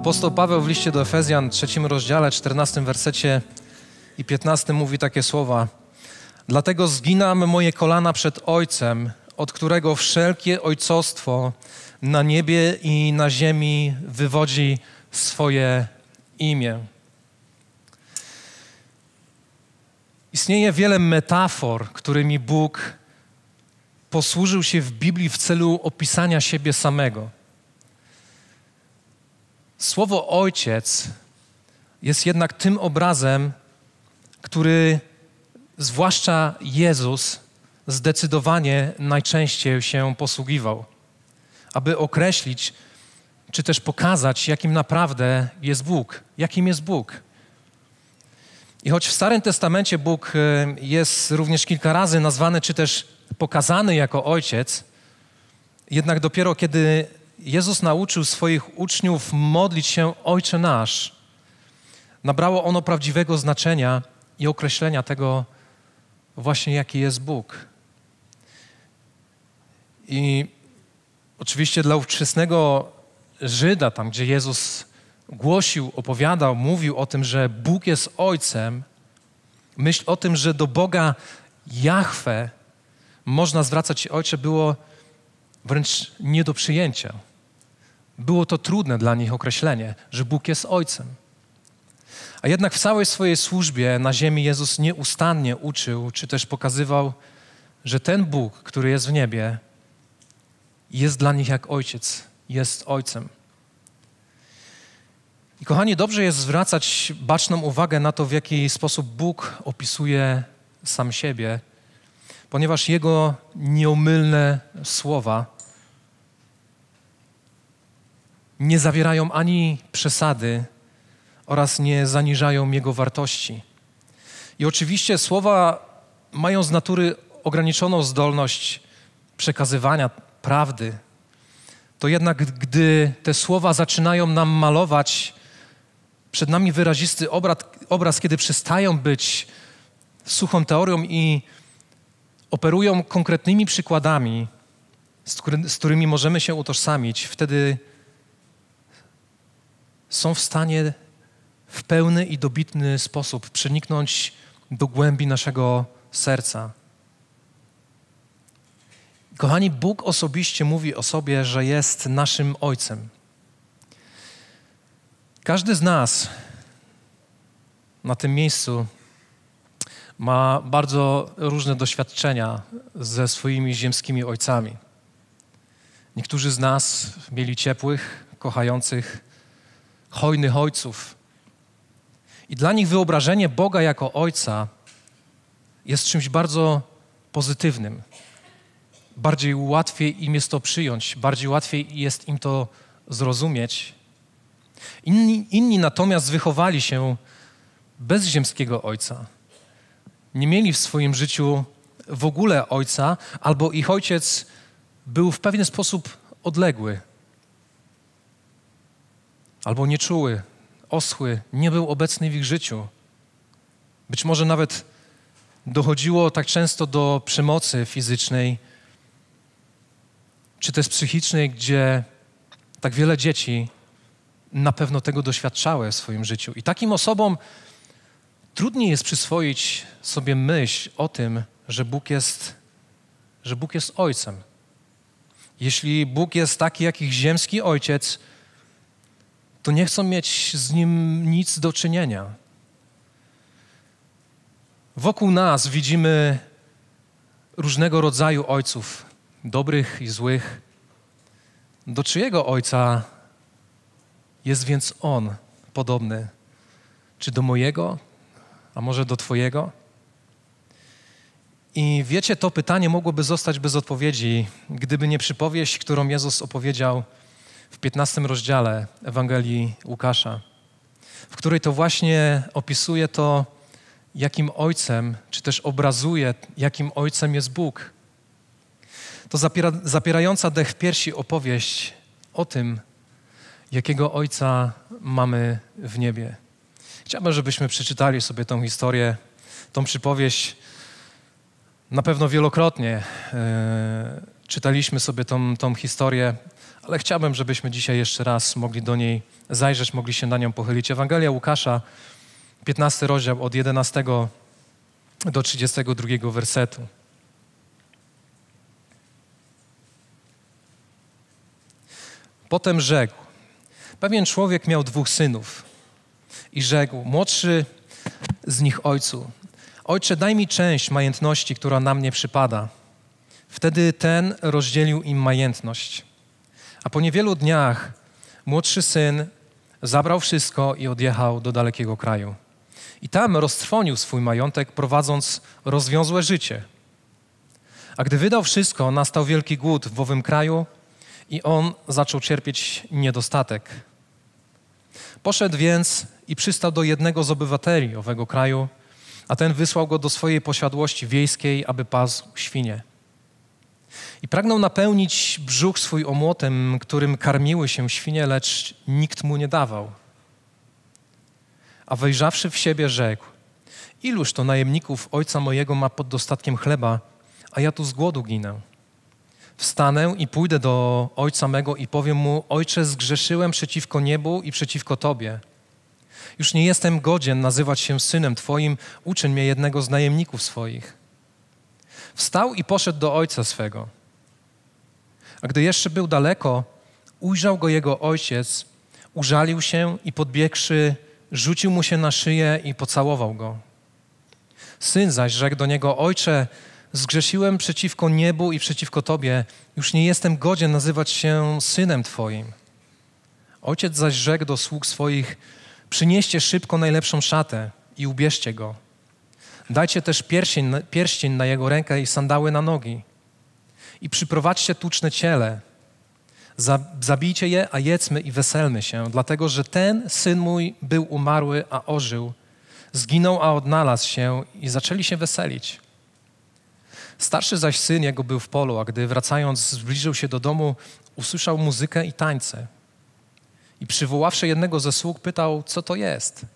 Apostoł Paweł w liście do Efezjan, trzecim rozdziale, 14 wersecie i 15 mówi takie słowa. Dlatego zginam moje kolana przed Ojcem, od którego wszelkie ojcostwo na niebie i na ziemi wywodzi swoje imię. Istnieje wiele metafor, którymi Bóg posłużył się w Biblii w celu opisania siebie samego. Słowo ojciec jest jednak tym obrazem, który zwłaszcza Jezus zdecydowanie najczęściej się posługiwał, aby określić, czy też pokazać, jakim naprawdę jest Bóg, jakim jest Bóg. I choć w Starym Testamencie Bóg e, jest również kilka razy nazwany, czy też pokazany jako Ojciec, jednak dopiero kiedy Jezus nauczył swoich uczniów modlić się Ojcze Nasz. Nabrało ono prawdziwego znaczenia i określenia tego właśnie, jaki jest Bóg. I oczywiście dla ówczesnego Żyda, tam gdzie Jezus głosił, opowiadał, mówił o tym, że Bóg jest Ojcem, myśl o tym, że do Boga Jahwe można zwracać się Ojcze, było wręcz nie do przyjęcia. Było to trudne dla nich określenie, że Bóg jest Ojcem. A jednak w całej swojej służbie na ziemi Jezus nieustannie uczył, czy też pokazywał, że ten Bóg, który jest w niebie, jest dla nich jak ojciec, jest ojcem. I kochani, dobrze jest zwracać baczną uwagę na to, w jaki sposób Bóg opisuje sam siebie, ponieważ Jego nieomylne słowa nie zawierają ani przesady oraz nie zaniżają jego wartości. I oczywiście słowa mają z natury ograniczoną zdolność przekazywania prawdy. To jednak, gdy te słowa zaczynają nam malować przed nami wyrazisty obraz, kiedy przestają być suchą teorią i operują konkretnymi przykładami, z, którymi możemy się utożsamić, wtedy są w stanie w pełny i dobitny sposób przeniknąć do głębi naszego serca. Kochani, Bóg osobiście mówi o sobie, że jest naszym Ojcem. Każdy z nas na tym miejscu ma bardzo różne doświadczenia ze swoimi ziemskimi ojcami. Niektórzy z nas mieli ciepłych, kochających, hojnych ojców. I dla nich wyobrażenie Boga jako ojca jest czymś bardzo pozytywnym. Bardziej łatwiej im jest to przyjąć, bardziej łatwiej jest im to zrozumieć. Inni, inni natomiast wychowali się bez ziemskiego ojca. Nie mieli w swoim życiu w ogóle ojca, albo ich ojciec był w pewien sposób odległy albo nieczuły, oschły, nie był obecny w ich życiu. Być może nawet dochodziło tak często do przemocy fizycznej, czy też psychicznej, gdzie tak wiele dzieci na pewno tego doświadczały w swoim życiu. I takim osobom trudniej jest przyswoić sobie myśl o tym, że Bóg jest, że Bóg jest ojcem. Jeśli Bóg jest taki jak ich ziemski ojciec, to nie chcą mieć z nim nic do czynienia. Wokół nas widzimy różnego rodzaju ojców, dobrych i złych. Do czyjego ojca jest więc on podobny? Czy do mojego, a może do twojego? I wiecie, to pytanie mogłoby zostać bez odpowiedzi, gdyby nie przypowieść, którą Jezus opowiedział w 15 rozdziale Ewangelii Łukasza, w której to właśnie opisuje to, jakim ojcem, czy też obrazuje, jakim ojcem jest Bóg. To zapiera, zapierająca dech w piersi opowieść o tym, jakiego ojca mamy w niebie. Chciałbym, żebyśmy przeczytali sobie tą historię, tą przypowieść. Na pewno wielokrotnie yy, czytaliśmy sobie tą, tą historię ale chciałbym, żebyśmy dzisiaj jeszcze raz mogli do niej zajrzeć, mogli się na nią pochylić. Ewangelia Łukasza, 15 rozdział od 11 do 32 wersetu. Potem rzekł: Pewien człowiek miał dwóch synów i rzekł: Młodszy z nich ojcu: Ojcze, daj mi część majątności, która na mnie przypada. Wtedy ten rozdzielił im majątność. A po niewielu dniach młodszy syn zabrał wszystko i odjechał do dalekiego kraju. I tam roztrwonił swój majątek, prowadząc rozwiązłe życie. A gdy wydał wszystko, nastał wielki głód w owym kraju i on zaczął cierpieć niedostatek. Poszedł więc i przystał do jednego z obywateli owego kraju, a ten wysłał go do swojej posiadłości wiejskiej, aby pasł świnie. I pragnął napełnić brzuch swój omłotem, którym karmiły się świnie, lecz nikt mu nie dawał. A wejrzawszy w siebie, rzekł: Iluż to najemników ojca mojego ma pod dostatkiem chleba, a ja tu z głodu ginę. Wstanę i pójdę do ojca mego i powiem mu: Ojcze, zgrzeszyłem przeciwko niebu i przeciwko tobie. Już nie jestem godzien nazywać się synem twoim, uczyń mnie jednego z najemników swoich. Wstał i poszedł do ojca swego. A gdy jeszcze był daleko, ujrzał go jego ojciec, użalił się i podbiegszy, rzucił mu się na szyję i pocałował go. Syn zaś rzekł do niego: Ojcze, zgrzesiłem przeciwko niebu i przeciwko tobie, już nie jestem godzien nazywać się synem twoim. Ojciec zaś rzekł do sług swoich: Przynieście szybko najlepszą szatę i ubierzcie go Dajcie też pierścień, pierścień na jego rękę i sandały na nogi. I przyprowadźcie tuczne ciele. Zabijcie je, a jedzmy i weselmy się, dlatego że ten syn mój był umarły, a ożył. Zginął, a odnalazł się i zaczęli się weselić. Starszy zaś syn jego był w polu, a gdy wracając zbliżył się do domu, usłyszał muzykę i tańce. I przywoławszy jednego ze sług, pytał, co to jest –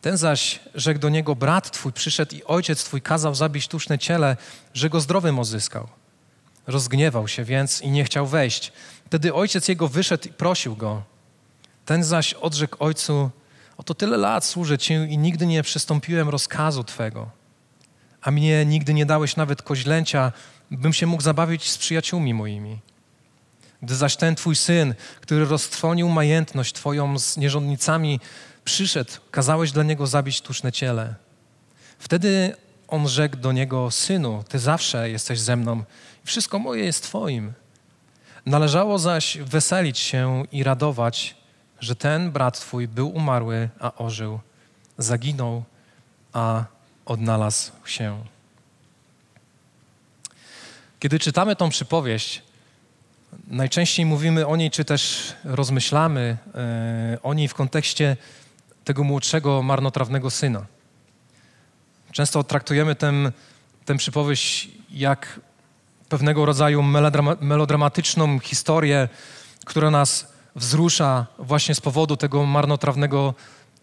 ten zaś rzekł do niego, brat twój przyszedł i ojciec twój kazał zabić tuszne ciele, że go zdrowym odzyskał. Rozgniewał się więc i nie chciał wejść. Wtedy ojciec jego wyszedł i prosił go. Ten zaś odrzekł ojcu, oto tyle lat służę ci i nigdy nie przystąpiłem rozkazu twego. A mnie nigdy nie dałeś nawet koźlęcia, bym się mógł zabawić z przyjaciółmi moimi. Gdy zaś ten twój syn, który roztrwonił majętność twoją z nierządnicami, przyszedł, kazałeś dla niego zabić tuczne ciele. Wtedy on rzekł do niego: Synu, ty zawsze jesteś ze mną, wszystko moje jest twoim. Należało zaś weselić się i radować, że ten brat twój był umarły, a ożył, zaginął, a odnalazł się. Kiedy czytamy tą przypowieść, najczęściej mówimy o niej, czy też rozmyślamy e, o niej w kontekście tego młodszego, marnotrawnego syna. Często traktujemy ten, ten przypowieść jak pewnego rodzaju melodrama, melodramatyczną historię, która nas wzrusza właśnie z powodu tego marnotrawnego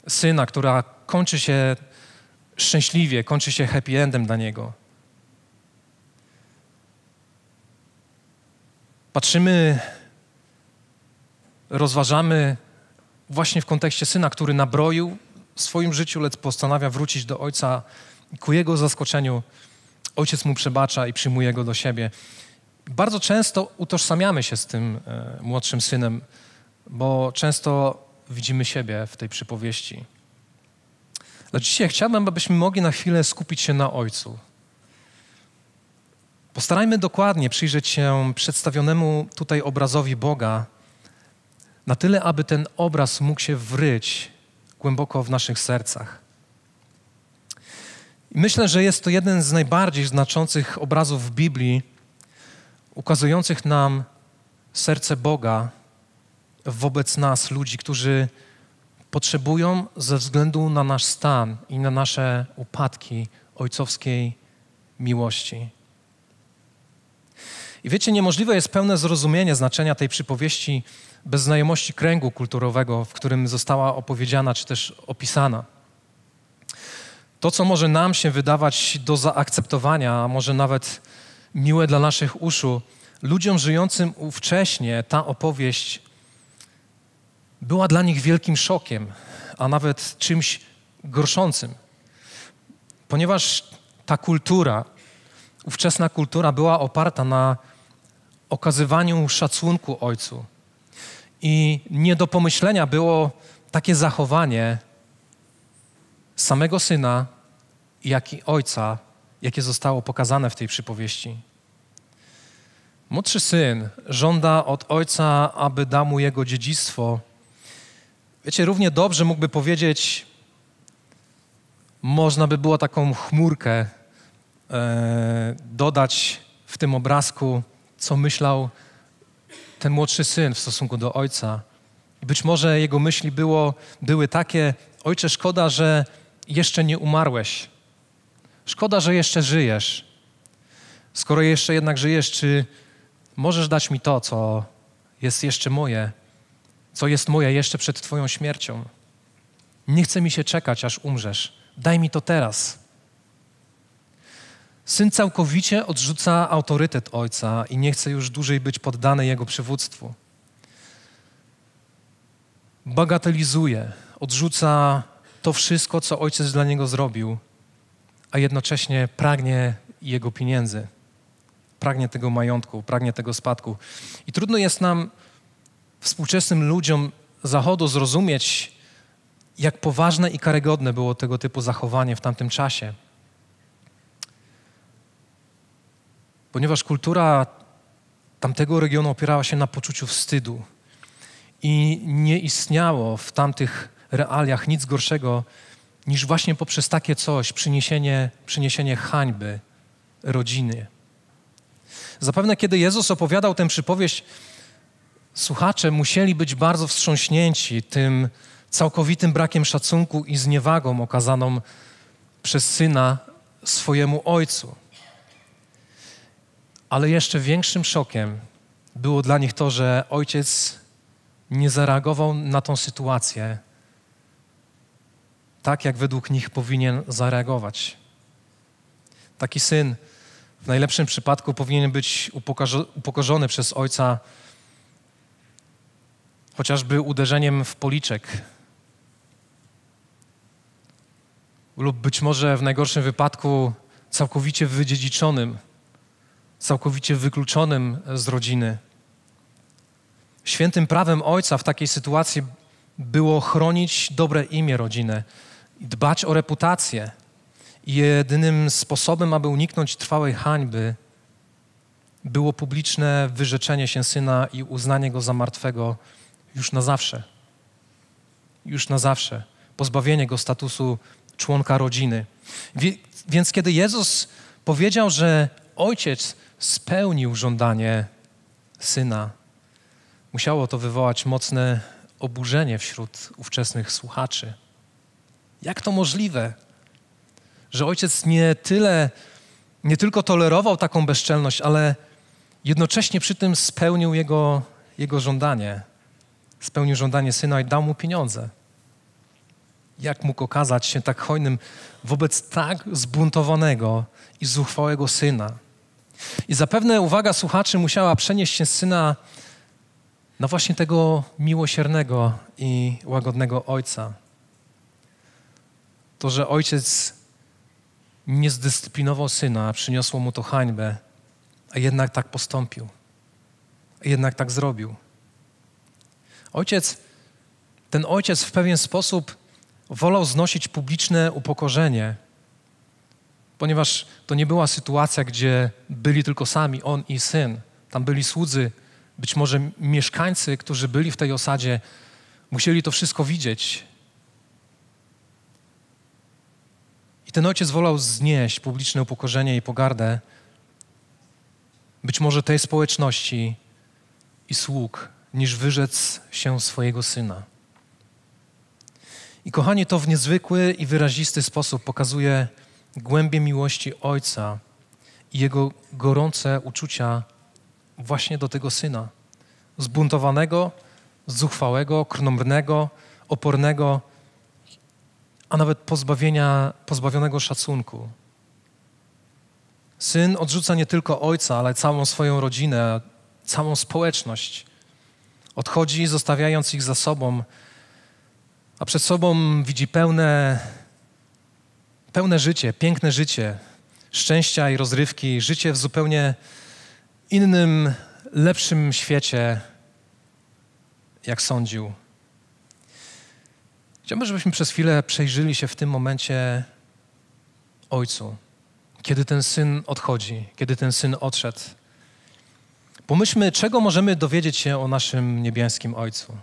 syna, która kończy się szczęśliwie, kończy się happy endem dla niego. Patrzymy, rozważamy właśnie w kontekście syna, który nabroił w swoim życiu, lecz postanawia wrócić do ojca i ku jego zaskoczeniu ojciec mu przebacza i przyjmuje go do siebie. Bardzo często utożsamiamy się z tym e, młodszym synem, bo często widzimy siebie w tej przypowieści. Lecz dzisiaj chciałbym, abyśmy mogli na chwilę skupić się na ojcu. Postarajmy dokładnie przyjrzeć się przedstawionemu tutaj obrazowi Boga, na tyle, aby ten obraz mógł się wryć głęboko w naszych sercach. I myślę, że jest to jeden z najbardziej znaczących obrazów w Biblii, ukazujących nam serce Boga wobec nas, ludzi, którzy potrzebują ze względu na nasz stan i na nasze upadki ojcowskiej miłości. I wiecie, niemożliwe jest pełne zrozumienie znaczenia tej przypowieści bez znajomości kręgu kulturowego, w którym została opowiedziana czy też opisana. To, co może nam się wydawać do zaakceptowania, a może nawet miłe dla naszych uszu, ludziom żyjącym ówcześnie ta opowieść była dla nich wielkim szokiem, a nawet czymś gorszącym. Ponieważ ta kultura, ówczesna kultura była oparta na okazywaniu szacunku ojcu, i nie do pomyślenia było takie zachowanie samego syna, jak i ojca, jakie zostało pokazane w tej przypowieści. Młodszy syn żąda od ojca, aby dał mu jego dziedzictwo. Wiecie, równie dobrze mógłby powiedzieć, można by było taką chmurkę e, dodać w tym obrazku, co myślał ten młodszy syn w stosunku do ojca. I być może jego myśli było, były takie: Ojcze, szkoda, że jeszcze nie umarłeś. Szkoda, że jeszcze żyjesz. Skoro jeszcze jednak żyjesz, czy możesz dać mi to, co jest jeszcze moje, co jest moje jeszcze przed Twoją śmiercią? Nie chce mi się czekać, aż umrzesz. Daj mi to teraz. Syn całkowicie odrzuca autorytet ojca i nie chce już dłużej być poddany jego przywództwu. Bagatelizuje, odrzuca to wszystko, co ojciec dla niego zrobił, a jednocześnie pragnie jego pieniędzy, pragnie tego majątku, pragnie tego spadku. I trudno jest nam, współczesnym ludziom Zachodu, zrozumieć, jak poważne i karygodne było tego typu zachowanie w tamtym czasie. ponieważ kultura tamtego regionu opierała się na poczuciu wstydu i nie istniało w tamtych realiach nic gorszego niż właśnie poprzez takie coś przyniesienie, przyniesienie hańby rodziny. Zapewne, kiedy Jezus opowiadał tę przypowieść, słuchacze musieli być bardzo wstrząśnięci tym całkowitym brakiem szacunku i zniewagą okazaną przez syna swojemu ojcu. Ale jeszcze większym szokiem było dla nich to, że ojciec nie zareagował na tą sytuację tak, jak według nich powinien zareagować. Taki syn w najlepszym przypadku powinien być upokorzony przez ojca chociażby uderzeniem w policzek. Lub być może w najgorszym wypadku całkowicie wydziedziczonym całkowicie wykluczonym z rodziny. Świętym prawem ojca w takiej sytuacji było chronić dobre imię rodziny, dbać o reputację. Jedynym sposobem, aby uniknąć trwałej hańby, było publiczne wyrzeczenie się syna i uznanie go za martwego już na zawsze. Już na zawsze. Pozbawienie go statusu członka rodziny. Więc kiedy Jezus powiedział, że ojciec spełnił żądanie syna, musiało to wywołać mocne oburzenie wśród ówczesnych słuchaczy. Jak to możliwe, że ojciec nie tyle, nie tylko tolerował taką bezczelność, ale jednocześnie przy tym spełnił jego, jego żądanie. Spełnił żądanie syna i dał mu pieniądze. Jak mógł okazać się tak hojnym wobec tak zbuntowanego i zuchwałego syna? I zapewne uwaga słuchaczy musiała przenieść się z syna na właśnie tego miłosiernego i łagodnego ojca. To, że ojciec nie zdyscyplinował syna, przyniosło mu to hańbę, a jednak tak postąpił, a jednak tak zrobił. Ojciec, ten ojciec w pewien sposób wolał znosić publiczne upokorzenie ponieważ to nie była sytuacja, gdzie byli tylko sami on i syn. Tam byli słudzy, być może mieszkańcy, którzy byli w tej osadzie, musieli to wszystko widzieć. I ten ojciec wolał znieść publiczne upokorzenie i pogardę być może tej społeczności i sług, niż wyrzec się swojego syna. I kochani, to w niezwykły i wyrazisty sposób pokazuje, głębie miłości Ojca i Jego gorące uczucia właśnie do tego Syna, zbuntowanego, zuchwałego, krnomrnego, opornego, a nawet pozbawienia, pozbawionego szacunku. Syn odrzuca nie tylko ojca, ale całą swoją rodzinę, całą społeczność. Odchodzi, zostawiając ich za sobą, a przed sobą widzi pełne pełne życie, piękne życie, szczęścia i rozrywki, życie w zupełnie innym, lepszym świecie, jak sądził. Chciałbym, żebyśmy przez chwilę przejrzyli się w tym momencie Ojcu, kiedy ten syn odchodzi, kiedy ten syn odszedł. Pomyślmy, czego możemy dowiedzieć się o naszym niebieskim Ojcu.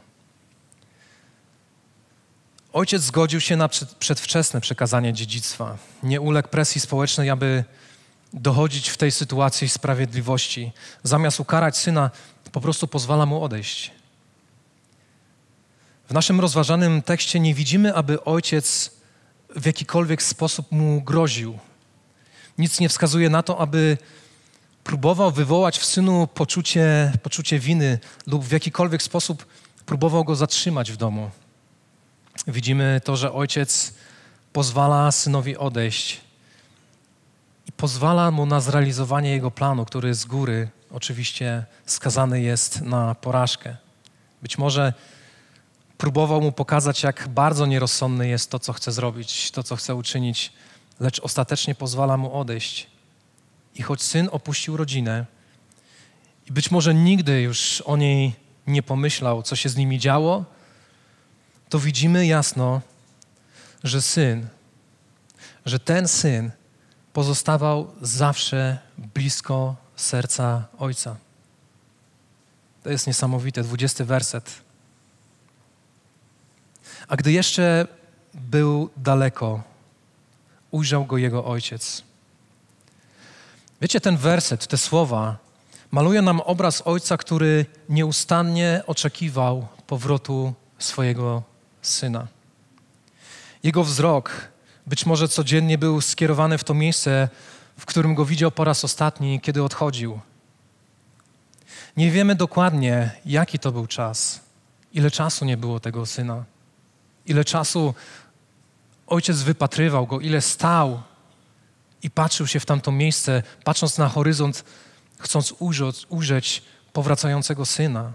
Ojciec zgodził się na przedwczesne przekazanie dziedzictwa. Nie uległ presji społecznej, aby dochodzić w tej sytuacji sprawiedliwości. Zamiast ukarać syna, po prostu pozwala mu odejść. W naszym rozważanym tekście nie widzimy, aby ojciec w jakikolwiek sposób mu groził. Nic nie wskazuje na to, aby próbował wywołać w synu poczucie, poczucie winy lub w jakikolwiek sposób próbował go zatrzymać w domu widzimy to, że ojciec pozwala synowi odejść i pozwala mu na zrealizowanie jego planu, który z góry oczywiście skazany jest na porażkę. Być może próbował mu pokazać, jak bardzo nierozsądny jest to, co chce zrobić, to, co chce uczynić, lecz ostatecznie pozwala mu odejść. I choć syn opuścił rodzinę i być może nigdy już o niej nie pomyślał, co się z nimi działo, to widzimy jasno, że syn, że ten syn pozostawał zawsze blisko serca ojca. To jest niesamowite, dwudziesty werset. A gdy jeszcze był daleko, ujrzał go jego ojciec. Wiecie, ten werset, te słowa maluje nam obraz ojca, który nieustannie oczekiwał powrotu swojego syna. Jego wzrok być może codziennie był skierowany w to miejsce, w którym go widział po raz ostatni, kiedy odchodził. Nie wiemy dokładnie, jaki to był czas, ile czasu nie było tego syna, ile czasu ojciec wypatrywał go, ile stał i patrzył się w tamto miejsce, patrząc na horyzont, chcąc ujrzeć, ujrzeć powracającego syna.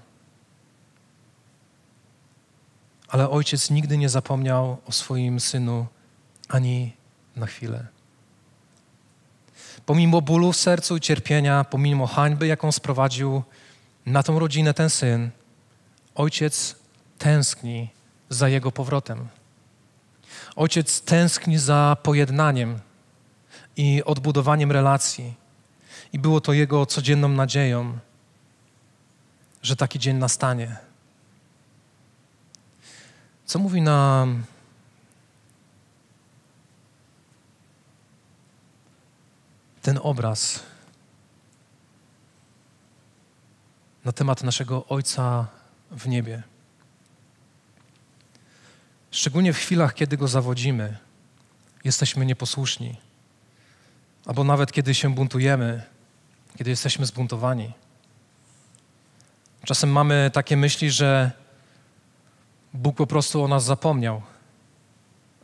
Ale ojciec nigdy nie zapomniał o swoim synu ani na chwilę. Pomimo bólu w sercu i cierpienia, pomimo hańby, jaką sprowadził na tą rodzinę ten syn, ojciec tęskni za jego powrotem. Ojciec tęskni za pojednaniem i odbudowaniem relacji. I było to jego codzienną nadzieją, że taki dzień nastanie. Co mówi na ten obraz na temat naszego Ojca w niebie? Szczególnie w chwilach, kiedy Go zawodzimy, jesteśmy nieposłuszni, albo nawet kiedy się buntujemy, kiedy jesteśmy zbuntowani. Czasem mamy takie myśli, że Bóg po prostu o nas zapomniał,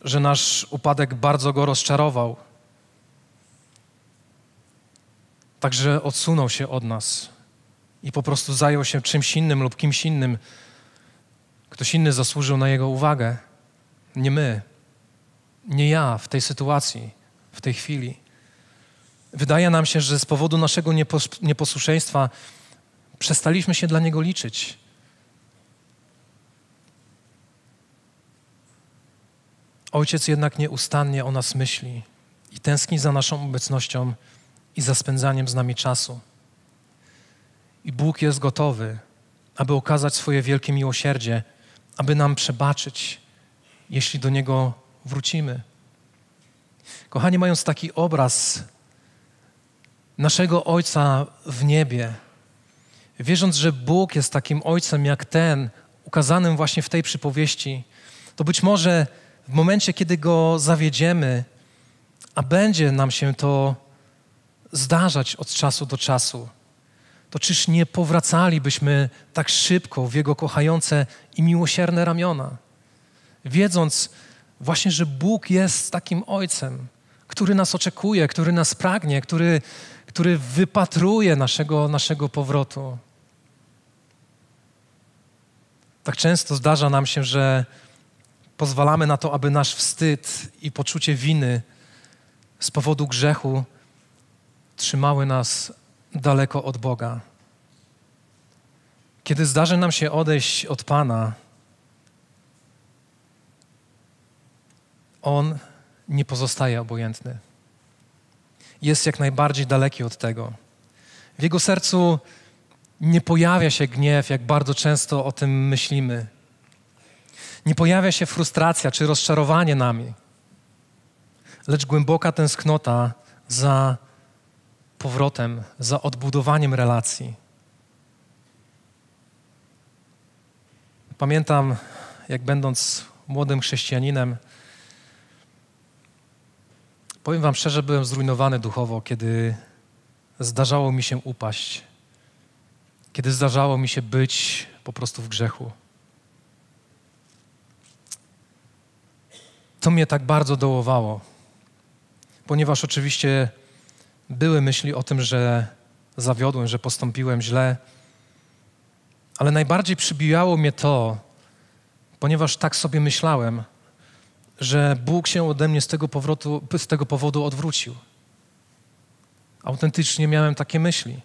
że nasz upadek bardzo go rozczarował. Także odsunął się od nas i po prostu zajął się czymś innym lub kimś innym. Ktoś inny zasłużył na jego uwagę, nie my, nie ja w tej sytuacji, w tej chwili. Wydaje nam się, że z powodu naszego nieposłuszeństwa przestaliśmy się dla niego liczyć Ojciec jednak nieustannie o nas myśli i tęskni za naszą obecnością i za spędzaniem z nami czasu. I Bóg jest gotowy, aby okazać swoje wielkie miłosierdzie, aby nam przebaczyć, jeśli do Niego wrócimy. Kochani, mając taki obraz naszego Ojca w niebie, wierząc, że Bóg jest takim Ojcem jak ten, ukazanym właśnie w tej przypowieści, to być może w momencie, kiedy go zawiedziemy, a będzie nam się to zdarzać od czasu do czasu, to czyż nie powracalibyśmy tak szybko w Jego kochające i miłosierne ramiona, wiedząc właśnie, że Bóg jest takim Ojcem, który nas oczekuje, który nas pragnie, który, który wypatruje naszego, naszego powrotu. Tak często zdarza nam się, że pozwalamy na to, aby nasz wstyd i poczucie winy z powodu grzechu trzymały nas daleko od Boga. Kiedy zdarzy nam się odejść od Pana, On nie pozostaje obojętny. Jest jak najbardziej daleki od tego. W Jego sercu nie pojawia się gniew, jak bardzo często o tym myślimy. Nie pojawia się frustracja czy rozczarowanie nami, lecz głęboka tęsknota za powrotem, za odbudowaniem relacji. Pamiętam, jak będąc młodym chrześcijaninem, powiem Wam szczerze, byłem zrujnowany duchowo, kiedy zdarzało mi się upaść, kiedy zdarzało mi się być po prostu w grzechu. to mnie tak bardzo dołowało, ponieważ oczywiście były myśli o tym, że zawiodłem, że postąpiłem źle, ale najbardziej przybijało mnie to, ponieważ tak sobie myślałem, że Bóg się ode mnie z tego, powrotu, z tego powodu odwrócił. Autentycznie miałem takie myśli.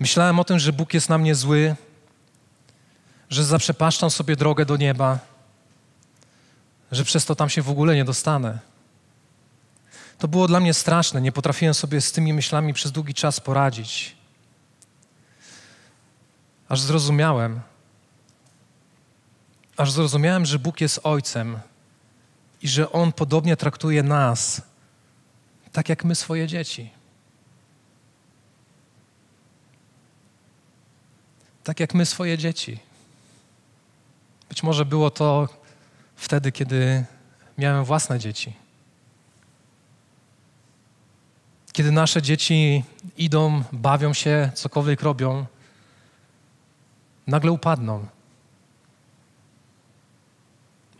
Myślałem o tym, że Bóg jest na mnie zły, że zaprzepaszczam sobie drogę do nieba że przez to tam się w ogóle nie dostanę. To było dla mnie straszne. Nie potrafiłem sobie z tymi myślami przez długi czas poradzić. Aż zrozumiałem, aż zrozumiałem, że Bóg jest Ojcem i że On podobnie traktuje nas, tak jak my swoje dzieci. Tak jak my swoje dzieci. Być może było to wtedy, kiedy miałem własne dzieci. Kiedy nasze dzieci idą, bawią się, cokolwiek robią, nagle upadną.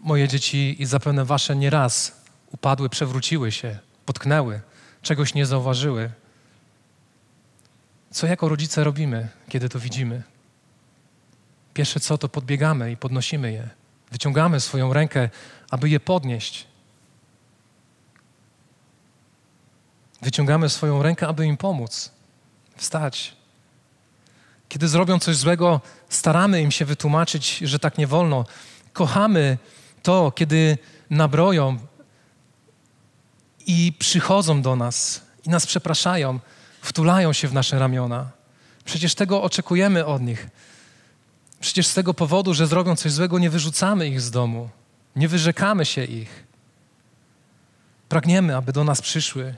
Moje dzieci i zapewne wasze nieraz upadły, przewróciły się, potknęły, czegoś nie zauważyły. Co jako rodzice robimy, kiedy to widzimy? Pierwsze co, to podbiegamy i podnosimy je Wyciągamy swoją rękę, aby je podnieść. Wyciągamy swoją rękę, aby im pomóc. Wstać. Kiedy zrobią coś złego, staramy im się wytłumaczyć, że tak nie wolno. Kochamy to, kiedy nabroją i przychodzą do nas i nas przepraszają, wtulają się w nasze ramiona. Przecież tego oczekujemy od nich. Przecież z tego powodu, że zrobią coś złego, nie wyrzucamy ich z domu, nie wyrzekamy się ich. Pragniemy, aby do nas przyszły.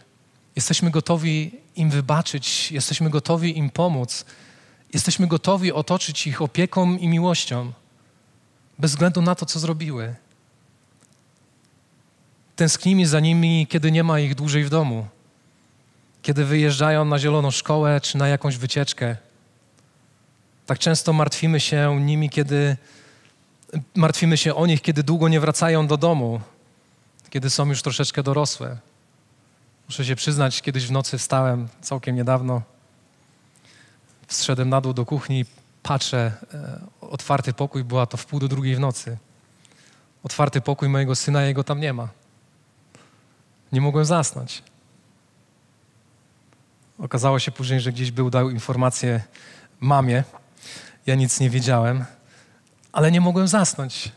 Jesteśmy gotowi im wybaczyć, jesteśmy gotowi im pomóc, jesteśmy gotowi otoczyć ich opieką i miłością, bez względu na to, co zrobiły. Tęsknimy za nimi, kiedy nie ma ich dłużej w domu, kiedy wyjeżdżają na zieloną szkołę czy na jakąś wycieczkę tak często martwimy się nimi, kiedy martwimy się o nich, kiedy długo nie wracają do domu, kiedy są już troszeczkę dorosłe. Muszę się przyznać, kiedyś w nocy wstałem całkiem niedawno, wszedłem na dół do kuchni, patrzę, e, otwarty pokój, była to w pół do drugiej w nocy. Otwarty pokój mojego syna, jego tam nie ma. Nie mogłem zasnąć. Okazało się później, że gdzieś był, dał informację mamie, ja nic nie wiedziałem, ale nie mogłem zasnąć.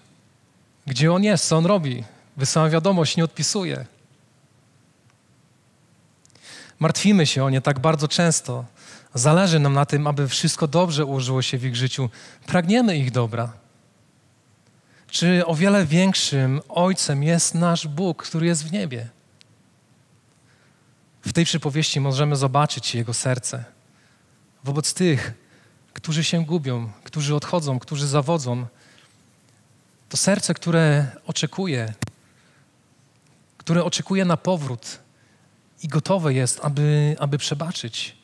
Gdzie on jest, co on robi? Wysyłam wiadomość, nie odpisuje. Martwimy się o nie tak bardzo często. Zależy nam na tym, aby wszystko dobrze ułożyło się w ich życiu. Pragniemy ich dobra. Czy o wiele większym Ojcem jest nasz Bóg, który jest w niebie? W tej przypowieści możemy zobaczyć Jego serce wobec tych, którzy się gubią, którzy odchodzą, którzy zawodzą. To serce, które oczekuje, które oczekuje na powrót i gotowe jest, aby, aby przebaczyć.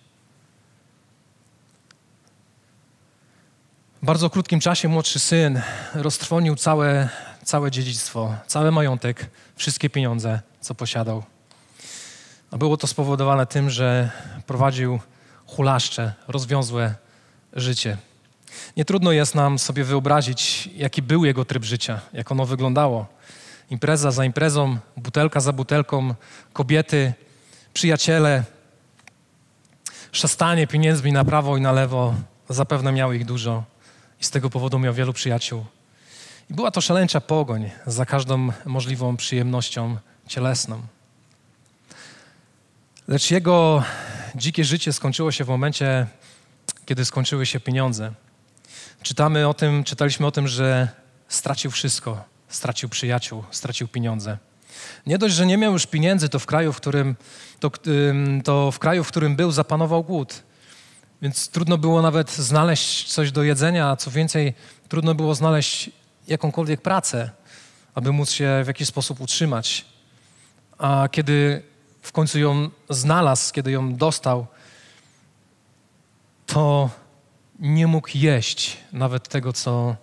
W bardzo krótkim czasie młodszy syn roztrwonił całe, całe dziedzictwo, cały majątek, wszystkie pieniądze, co posiadał. A było to spowodowane tym, że prowadził hulaszcze, rozwiązłe życie. Nie trudno jest nam sobie wyobrazić, jaki był jego tryb życia, jak ono wyglądało. Impreza za imprezą, butelka za butelką, kobiety, przyjaciele, szastanie pieniędzmi na prawo i na lewo. Zapewne miał ich dużo i z tego powodu miał wielu przyjaciół. I była to szaleńcza pogoń za każdą możliwą przyjemnością cielesną. Lecz jego dzikie życie skończyło się w momencie, kiedy skończyły się pieniądze. Czytamy o tym, czytaliśmy o tym, że stracił wszystko. Stracił przyjaciół, stracił pieniądze. Nie dość, że nie miał już pieniędzy, to w kraju, w którym, to, to w kraju, w którym był, zapanował głód. Więc trudno było nawet znaleźć coś do jedzenia, a co więcej, trudno było znaleźć jakąkolwiek pracę, aby móc się w jakiś sposób utrzymać. A kiedy w końcu ją znalazł, kiedy ją dostał, to nie mógł jeść nawet tego, co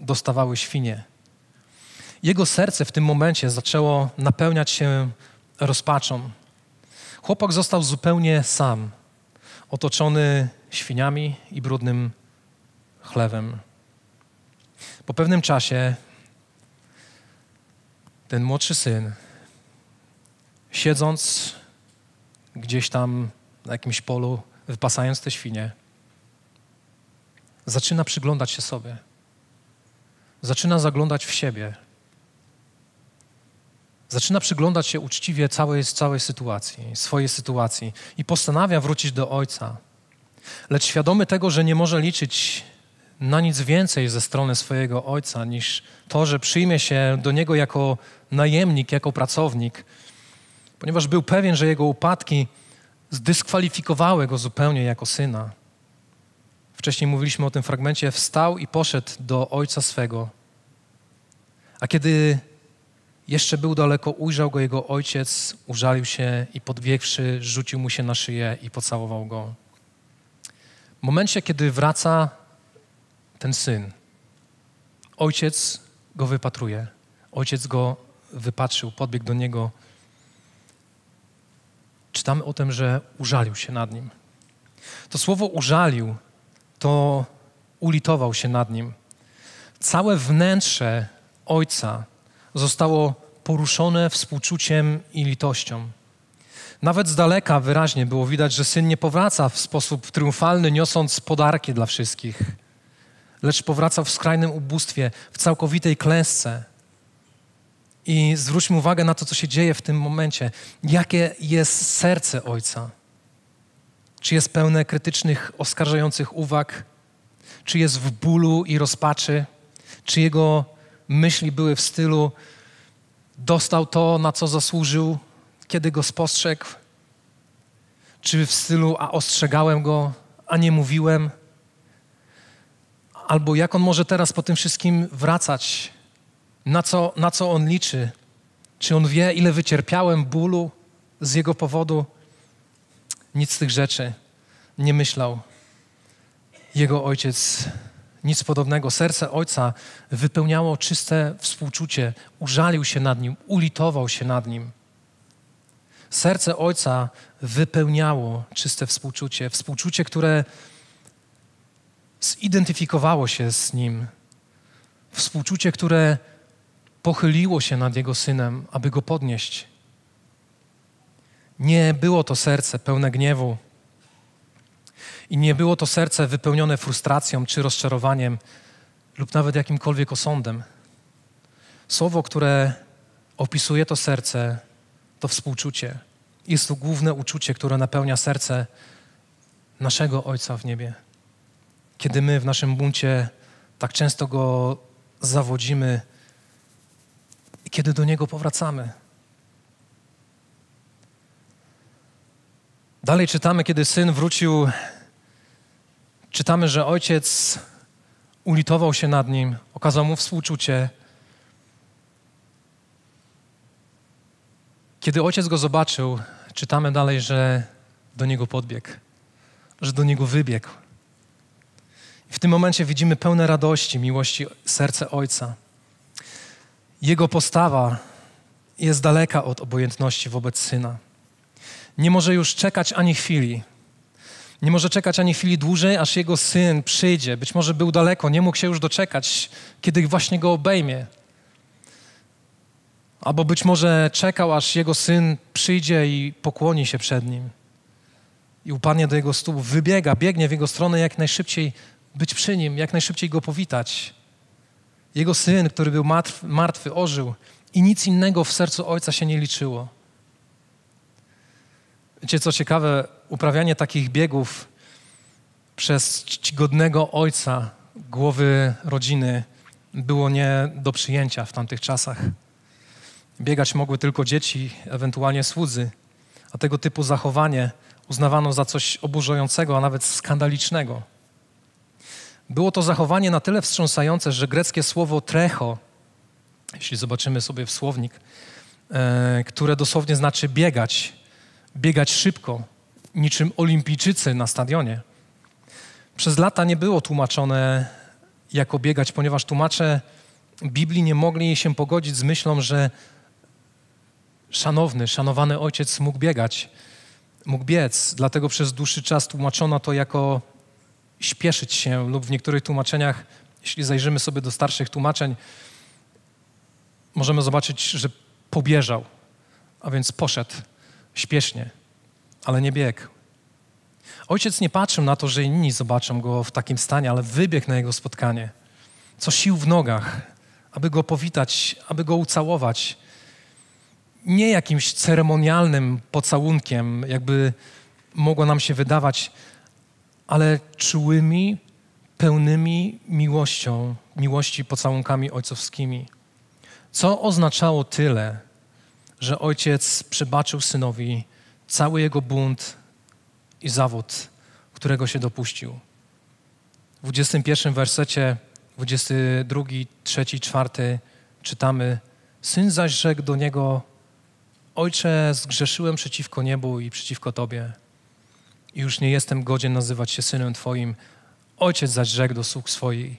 dostawały świnie. Jego serce w tym momencie zaczęło napełniać się rozpaczą. Chłopak został zupełnie sam, otoczony świniami i brudnym chlewem. Po pewnym czasie ten młodszy syn, siedząc gdzieś tam na jakimś polu, wypasając te świnie, zaczyna przyglądać się sobie, zaczyna zaglądać w siebie, zaczyna przyglądać się uczciwie całej, całej sytuacji, swojej sytuacji i postanawia wrócić do ojca. Lecz świadomy tego, że nie może liczyć na nic więcej ze strony swojego ojca niż to, że przyjmie się do niego jako najemnik, jako pracownik, ponieważ był pewien, że jego upadki zdyskwalifikowały go zupełnie jako syna. Wcześniej mówiliśmy o tym fragmencie. Wstał i poszedł do ojca swego. A kiedy jeszcze był daleko, ujrzał go jego ojciec, użalił się i podbiegłszy, rzucił mu się na szyję i pocałował go. W momencie, kiedy wraca ten syn, ojciec go wypatruje. Ojciec go wypatrzył, podbiegł do niego czytamy o tym, że użalił się nad nim. To słowo użalił, to ulitował się nad nim. Całe wnętrze ojca zostało poruszone współczuciem i litością. Nawet z daleka wyraźnie było widać, że syn nie powraca w sposób triumfalny, niosąc podarki dla wszystkich, lecz powraca w skrajnym ubóstwie, w całkowitej klęsce i zwróćmy uwagę na to, co się dzieje w tym momencie. Jakie jest serce ojca? Czy jest pełne krytycznych, oskarżających uwag? Czy jest w bólu i rozpaczy? Czy jego myśli były w stylu: dostał to, na co zasłużył, kiedy go spostrzegł? Czy w stylu: a ostrzegałem go, a nie mówiłem? Albo jak on może teraz po tym wszystkim wracać na co, na co on liczy. Czy on wie, ile wycierpiałem bólu z jego powodu? Nic z tych rzeczy nie myślał. Jego ojciec nic podobnego. Serce ojca wypełniało czyste współczucie, użalił się nad nim, ulitował się nad nim. Serce ojca wypełniało czyste współczucie, współczucie, które zidentyfikowało się z nim, współczucie, które pochyliło się nad jego synem, aby go podnieść. Nie było to serce pełne gniewu i nie było to serce wypełnione frustracją czy rozczarowaniem lub nawet jakimkolwiek osądem. Słowo, które opisuje to serce, to współczucie. Jest to główne uczucie, które napełnia serce naszego Ojca w niebie. Kiedy my w naszym buncie tak często go zawodzimy, kiedy do Niego powracamy. Dalej czytamy, kiedy syn wrócił, czytamy, że ojciec ulitował się nad nim, okazał mu współczucie. Kiedy ojciec go zobaczył, czytamy dalej, że do niego podbiegł, że do niego wybiegł. I w tym momencie widzimy pełne radości, miłości serce ojca. Jego postawa jest daleka od obojętności wobec syna. Nie może już czekać ani chwili. Nie może czekać ani chwili dłużej, aż jego syn przyjdzie. Być może był daleko, nie mógł się już doczekać, kiedy właśnie go obejmie. Albo być może czekał, aż jego syn przyjdzie i pokłoni się przed nim. I upadnie do jego stóp, wybiega, biegnie w jego stronę jak najszybciej być przy nim, jak najszybciej go powitać. Jego syn, który był martwy, ożył i nic innego w sercu ojca się nie liczyło. Wiecie, co ciekawe, uprawianie takich biegów przez czcigodnego ojca, głowy rodziny, było nie do przyjęcia w tamtych czasach. Biegać mogły tylko dzieci, ewentualnie słudzy, a tego typu zachowanie uznawano za coś oburzającego, a nawet skandalicznego. Było to zachowanie na tyle wstrząsające, że greckie słowo trecho, jeśli zobaczymy sobie w słownik, e, które dosłownie znaczy biegać, biegać szybko, niczym olimpijczycy na stadionie. Przez lata nie było tłumaczone jako biegać, ponieważ tłumacze Biblii nie mogli się pogodzić z myślą, że szanowny, szanowany ojciec mógł biegać, mógł biec. Dlatego przez dłuższy czas tłumaczono to jako śpieszyć się, lub w niektórych tłumaczeniach, jeśli zajrzymy sobie do starszych tłumaczeń, możemy zobaczyć, że pobieżał, a więc poszedł śpiesznie, ale nie biegł. Ojciec nie patrzył na to, że inni zobaczą go w takim stanie, ale wybiegł na jego spotkanie. Co sił w nogach, aby go powitać, aby go ucałować. Nie jakimś ceremonialnym pocałunkiem, jakby mogło nam się wydawać, ale czułymi, pełnymi miłością, miłości pocałunkami ojcowskimi. Co oznaczało tyle, że ojciec przebaczył synowi cały jego bunt i zawód, którego się dopuścił. W 21 wersecie, 22, 3, 4 czytamy: Syn zaś rzekł do niego: Ojcze, zgrzeszyłem przeciwko niebu i przeciwko tobie i już nie jestem godzien nazywać się synem Twoim. Ojciec zaś rzekł do sług swoich,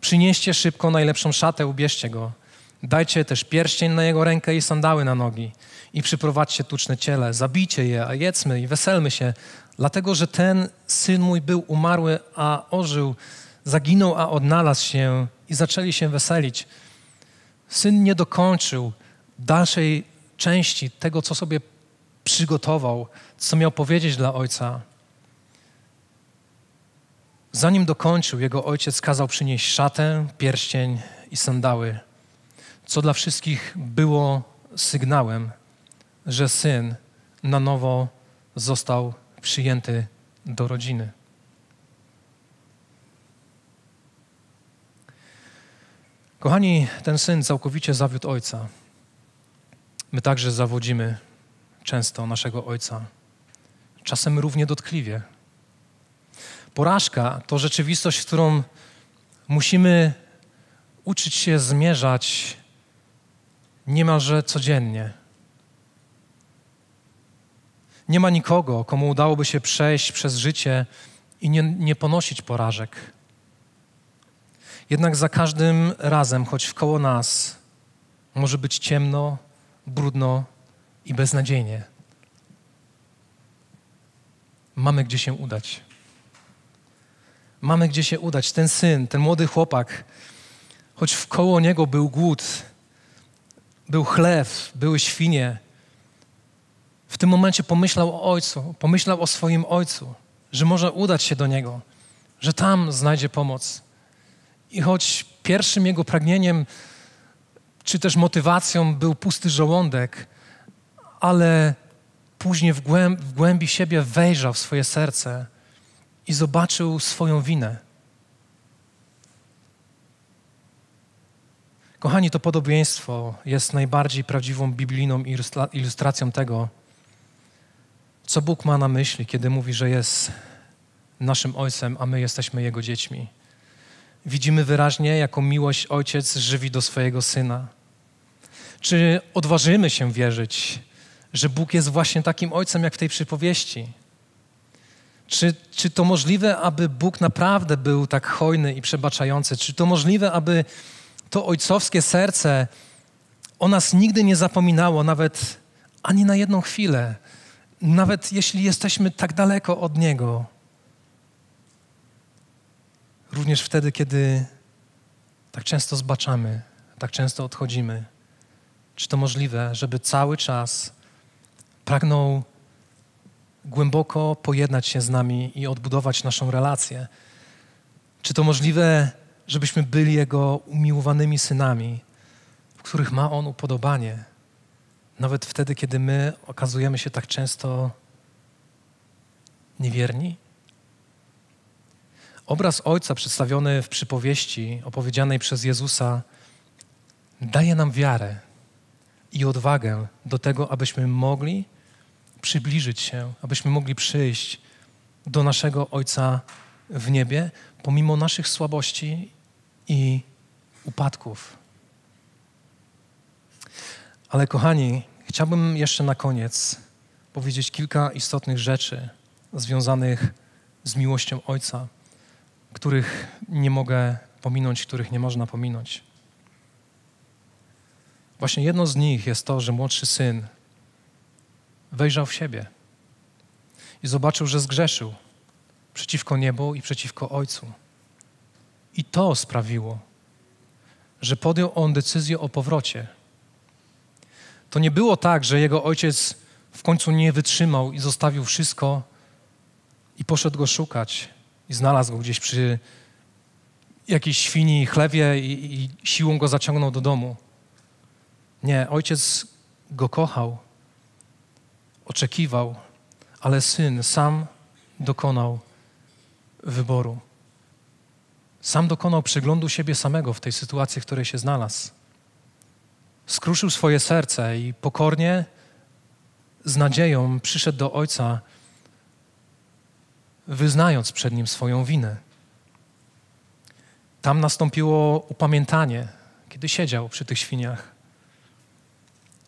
przynieście szybko najlepszą szatę, ubierzcie go. Dajcie też pierścień na jego rękę i sandały na nogi. I przyprowadźcie tuczne ciele, zabijcie je, a jedzmy i weselmy się, dlatego że ten syn mój był umarły, a ożył, zaginął, a odnalazł się i zaczęli się weselić. Syn nie dokończył dalszej części tego, co sobie przygotował, co miał powiedzieć dla ojca. Zanim dokończył, jego ojciec kazał przynieść szatę, pierścień i sandały, co dla wszystkich było sygnałem, że syn na nowo został przyjęty do rodziny. Kochani, ten syn całkowicie zawiódł ojca. My także zawodzimy często naszego Ojca, czasem równie dotkliwie. Porażka to rzeczywistość, w którą musimy uczyć się zmierzać niemalże codziennie. Nie ma nikogo, komu udałoby się przejść przez życie i nie, nie ponosić porażek. Jednak za każdym razem, choć w koło nas może być ciemno, brudno i beznadziejnie. Mamy gdzie się udać. Mamy gdzie się udać. Ten syn, ten młody chłopak, choć wkoło niego był głód, był chlew, były świnie, w tym momencie pomyślał o ojcu, pomyślał o swoim ojcu, że może udać się do niego, że tam znajdzie pomoc. I choć pierwszym jego pragnieniem czy też motywacją był pusty żołądek, ale później w głębi, w głębi siebie wejrzał w swoje serce i zobaczył swoją winę. Kochani, to podobieństwo jest najbardziej prawdziwą biblijną ilustracją tego, co Bóg ma na myśli, kiedy mówi, że jest naszym Ojcem, a my jesteśmy Jego dziećmi. Widzimy wyraźnie, jaką miłość Ojciec żywi do swojego Syna. Czy odważymy się wierzyć że Bóg jest właśnie takim ojcem, jak w tej przypowieści? Czy, czy to możliwe, aby Bóg naprawdę był tak hojny i przebaczający? Czy to możliwe, aby to ojcowskie serce o nas nigdy nie zapominało, nawet ani na jedną chwilę, nawet jeśli jesteśmy tak daleko od Niego? Również wtedy, kiedy tak często zbaczamy, tak często odchodzimy. Czy to możliwe, żeby cały czas Pragnął głęboko pojednać się z nami i odbudować naszą relację. Czy to możliwe, żebyśmy byli Jego umiłowanymi synami, w których ma On upodobanie, nawet wtedy, kiedy my okazujemy się tak często niewierni? Obraz Ojca przedstawiony w przypowieści opowiedzianej przez Jezusa daje nam wiarę i odwagę do tego, abyśmy mogli przybliżyć się, abyśmy mogli przyjść do naszego Ojca w niebie, pomimo naszych słabości i upadków. Ale kochani, chciałbym jeszcze na koniec powiedzieć kilka istotnych rzeczy związanych z miłością Ojca, których nie mogę pominąć, których nie można pominąć. Właśnie jedno z nich jest to, że młodszy syn wejrzał w siebie i zobaczył, że zgrzeszył przeciwko niebu i przeciwko Ojcu. I to sprawiło, że podjął on decyzję o powrocie. To nie było tak, że jego ojciec w końcu nie wytrzymał i zostawił wszystko i poszedł go szukać i znalazł go gdzieś przy jakiejś świni chlewie i, i siłą go zaciągnął do domu. Nie, ojciec go kochał oczekiwał, ale syn sam dokonał wyboru. Sam dokonał przeglądu siebie samego w tej sytuacji, w której się znalazł. Skruszył swoje serce i pokornie, z nadzieją przyszedł do ojca, wyznając przed nim swoją winę. Tam nastąpiło upamiętanie, kiedy siedział przy tych świniach.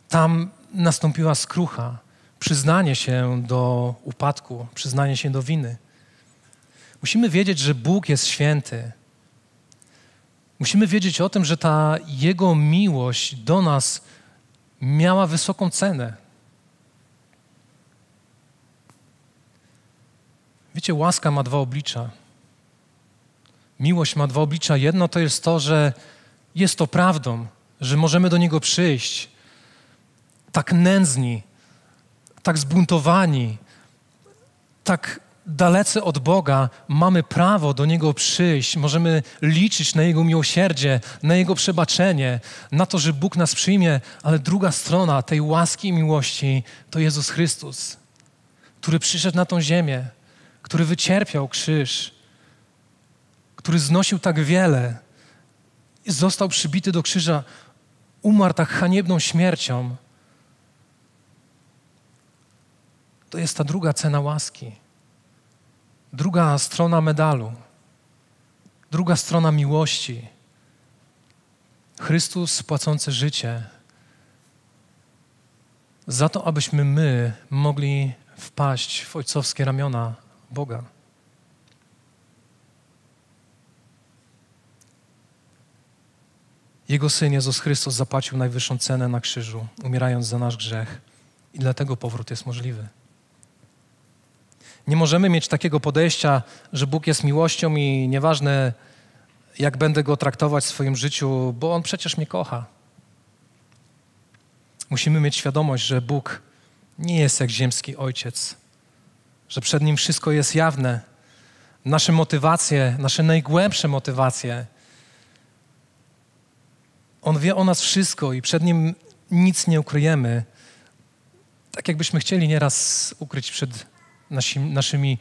Tam nastąpiła skrucha, przyznanie się do upadku, przyznanie się do winy. Musimy wiedzieć, że Bóg jest święty. Musimy wiedzieć o tym, że ta Jego miłość do nas miała wysoką cenę. Wiecie, łaska ma dwa oblicza. Miłość ma dwa oblicza. Jedno to jest to, że jest to prawdą, że możemy do Niego przyjść tak nędzni, tak zbuntowani, tak dalece od Boga, mamy prawo do Niego przyjść, możemy liczyć na Jego miłosierdzie, na Jego przebaczenie, na to, że Bóg nas przyjmie, ale druga strona tej łaski i miłości to Jezus Chrystus, który przyszedł na tą ziemię, który wycierpiał krzyż, który znosił tak wiele, został przybity do krzyża, umarł tak haniebną śmiercią, To jest ta druga cena łaski, druga strona medalu, druga strona miłości. Chrystus płacący życie za to, abyśmy my mogli wpaść w ojcowskie ramiona Boga. Jego Syn Jezus Chrystus zapłacił najwyższą cenę na krzyżu, umierając za nasz grzech i dlatego powrót jest możliwy. Nie możemy mieć takiego podejścia, że Bóg jest miłością i nieważne, jak będę go traktować w swoim życiu, bo on przecież mnie kocha. Musimy mieć świadomość, że Bóg nie jest jak ziemski ojciec, że przed nim wszystko jest jawne. Nasze motywacje, nasze najgłębsze motywacje. On wie o nas wszystko i przed nim nic nie ukryjemy. Tak jakbyśmy chcieli nieraz ukryć przed nasi, naszymi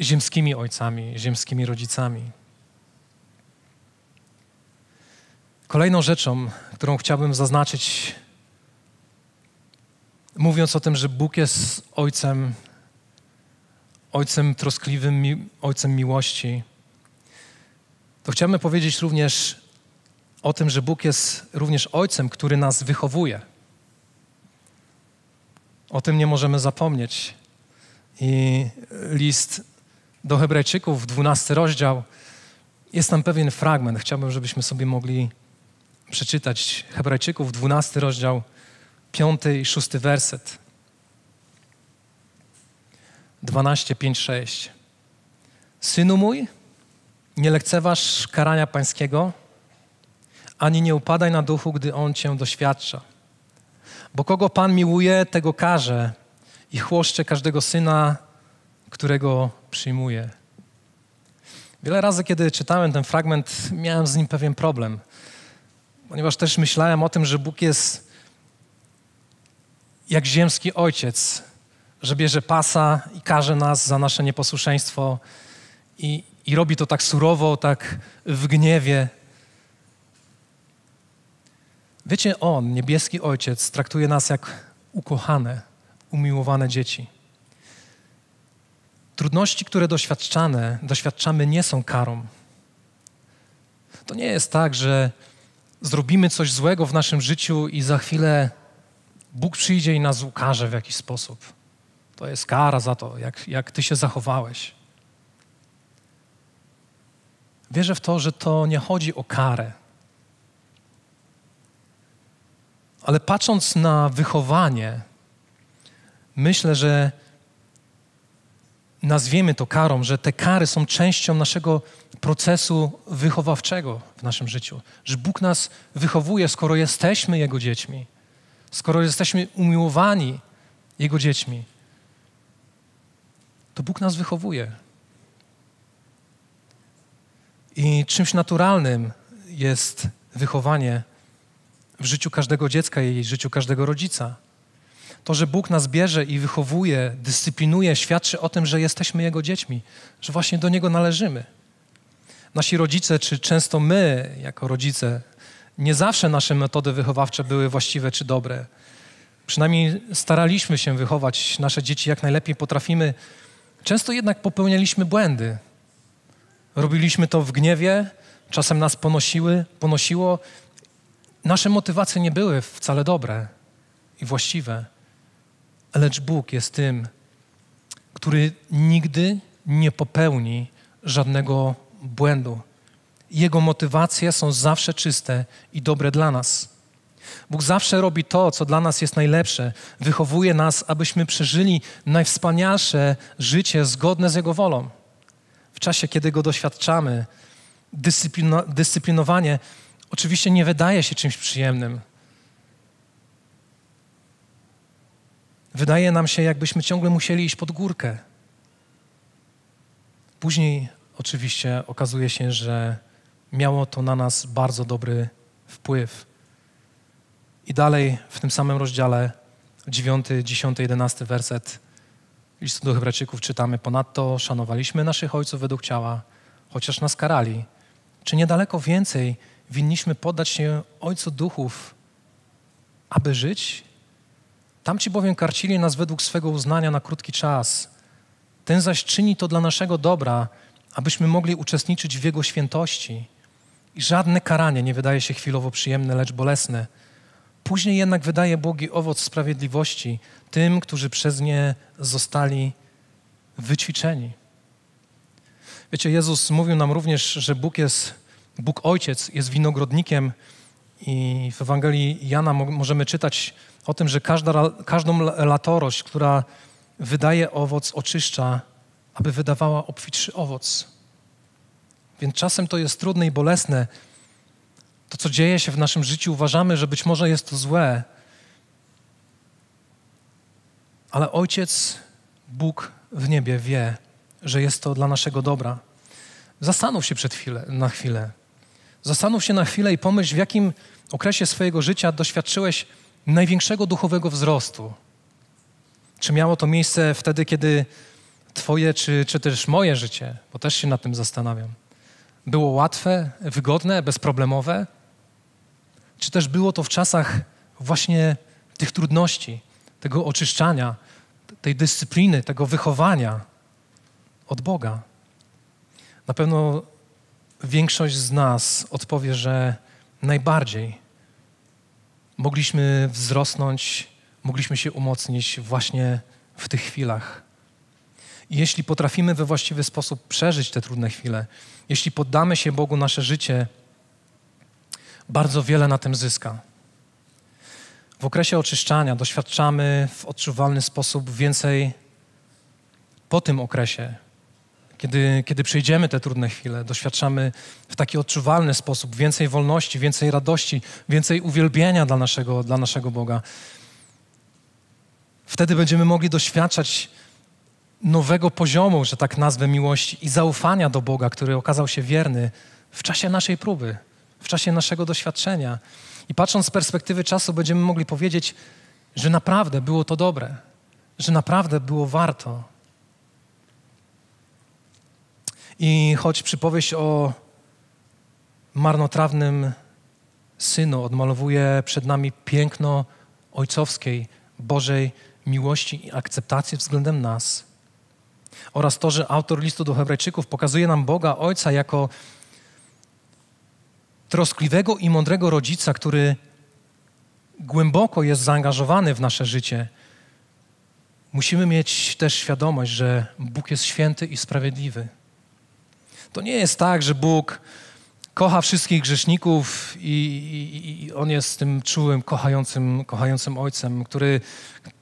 ziemskimi ojcami, ziemskimi rodzicami. Kolejną rzeczą, którą chciałbym zaznaczyć, mówiąc o tym, że Bóg jest ojcem, ojcem troskliwym, mi, ojcem miłości, to chciałbym powiedzieć również o tym, że Bóg jest również ojcem, który nas wychowuje. O tym nie możemy zapomnieć. I list do Hebrajczyków, 12 rozdział, jest tam pewien fragment. Chciałbym, żebyśmy sobie mogli przeczytać Hebrajczyków, 12 rozdział, 5 i 6 werset. 12, 5, 6. Synu mój, nie lekceważ karania pańskiego, ani nie upadaj na duchu, gdy on cię doświadcza. Bo kogo Pan miłuje, tego karze i chłoszcze każdego syna, którego przyjmuje. Wiele razy, kiedy czytałem ten fragment, miałem z nim pewien problem, ponieważ też myślałem o tym, że Bóg jest jak ziemski ojciec, że bierze pasa i karze nas za nasze nieposłuszeństwo i, i robi to tak surowo, tak w gniewie. Wiecie, On, niebieski ojciec, traktuje nas jak ukochane umiłowane dzieci. Trudności, które doświadczane, doświadczamy, nie są karą. To nie jest tak, że zrobimy coś złego w naszym życiu i za chwilę Bóg przyjdzie i nas ukaże w jakiś sposób. To jest kara za to, jak, jak ty się zachowałeś. Wierzę w to, że to nie chodzi o karę. Ale patrząc na wychowanie, myślę, że nazwiemy to karą, że te kary są częścią naszego procesu wychowawczego w naszym życiu, że Bóg nas wychowuje, skoro jesteśmy Jego dziećmi, skoro jesteśmy umiłowani Jego dziećmi, to Bóg nas wychowuje. I czymś naturalnym jest wychowanie w życiu każdego dziecka i w życiu każdego rodzica. To, że Bóg nas bierze i wychowuje, dyscyplinuje, świadczy o tym, że jesteśmy Jego dziećmi, że właśnie do Niego należymy. Nasi rodzice, czy często my, jako rodzice, nie zawsze nasze metody wychowawcze były właściwe czy dobre. Przynajmniej staraliśmy się wychować nasze dzieci jak najlepiej potrafimy. Często jednak popełnialiśmy błędy. Robiliśmy to w gniewie, czasem nas ponosiły, ponosiło. Nasze motywacje nie były wcale dobre i właściwe lecz Bóg jest tym, który nigdy nie popełni żadnego błędu. Jego motywacje są zawsze czyste i dobre dla nas. Bóg zawsze robi to, co dla nas jest najlepsze. Wychowuje nas, abyśmy przeżyli najwspanialsze życie zgodne z Jego wolą. W czasie, kiedy Go doświadczamy, dyscyplinowanie oczywiście nie wydaje się czymś przyjemnym. Wydaje nam się, jakbyśmy ciągle musieli iść pod górkę. Później oczywiście okazuje się, że miało to na nas bardzo dobry wpływ. I dalej w tym samym rozdziale 9, 10, 11 werset listu do Hebrajczyków czytamy: Ponadto szanowaliśmy naszych ojców według ciała, chociaż nas karali. Czy niedaleko więcej winniśmy poddać się Ojcu duchów, aby żyć? Tamci bowiem karcili nas według swego uznania na krótki czas. Ten zaś czyni to dla naszego dobra, abyśmy mogli uczestniczyć w Jego świętości. I żadne karanie nie wydaje się chwilowo przyjemne, lecz bolesne. Później jednak wydaje błogi owoc sprawiedliwości tym, którzy przez nie zostali wyćwiczeni. Wiecie, Jezus mówił nam również, że Bóg jest, Bóg Ojciec jest winogrodnikiem i w Ewangelii Jana możemy czytać o tym, że każda, każdą latorość, która wydaje owoc, oczyszcza, aby wydawała obfitszy owoc. Więc czasem to jest trudne i bolesne. To, co dzieje się w naszym życiu, uważamy, że być może jest to złe, ale Ojciec, Bóg w niebie wie, że jest to dla naszego dobra. Zastanów się przed chwilę, na chwilę. Zastanów się na chwilę i pomyśl, w jakim okresie swojego życia doświadczyłeś największego duchowego wzrostu. Czy miało to miejsce wtedy, kiedy Twoje, czy, czy też moje życie, bo też się nad tym zastanawiam, było łatwe, wygodne, bezproblemowe? Czy też było to w czasach właśnie tych trudności, tego oczyszczania, tej dyscypliny, tego wychowania od Boga? Na pewno większość z nas odpowie, że najbardziej mogliśmy wzrosnąć, mogliśmy się umocnić właśnie w tych chwilach. I jeśli potrafimy we właściwy sposób przeżyć te trudne chwile, jeśli poddamy się Bogu nasze życie, bardzo wiele na tym zyska. W okresie oczyszczania doświadczamy w odczuwalny sposób więcej po tym okresie kiedy, kiedy przejdziemy te trudne chwile, doświadczamy w taki odczuwalny sposób więcej wolności, więcej radości, więcej uwielbienia dla naszego, dla naszego Boga. Wtedy będziemy mogli doświadczać nowego poziomu, że tak nazwę miłości i zaufania do Boga, który okazał się wierny w czasie naszej próby, w czasie naszego doświadczenia. I patrząc z perspektywy czasu, będziemy mogli powiedzieć, że naprawdę było to dobre, że naprawdę było warto, i choć przypowieść o marnotrawnym synu odmalowuje przed nami piękno ojcowskiej, Bożej miłości i akceptacji względem nas, oraz to, że autor listu do Hebrajczyków pokazuje nam Boga Ojca jako troskliwego i mądrego rodzica, który głęboko jest zaangażowany w nasze życie, musimy mieć też świadomość, że Bóg jest święty i sprawiedliwy. To nie jest tak, że Bóg kocha wszystkich grzeszników i, i, i, On jest tym czułym, kochającym, kochającym ojcem, który,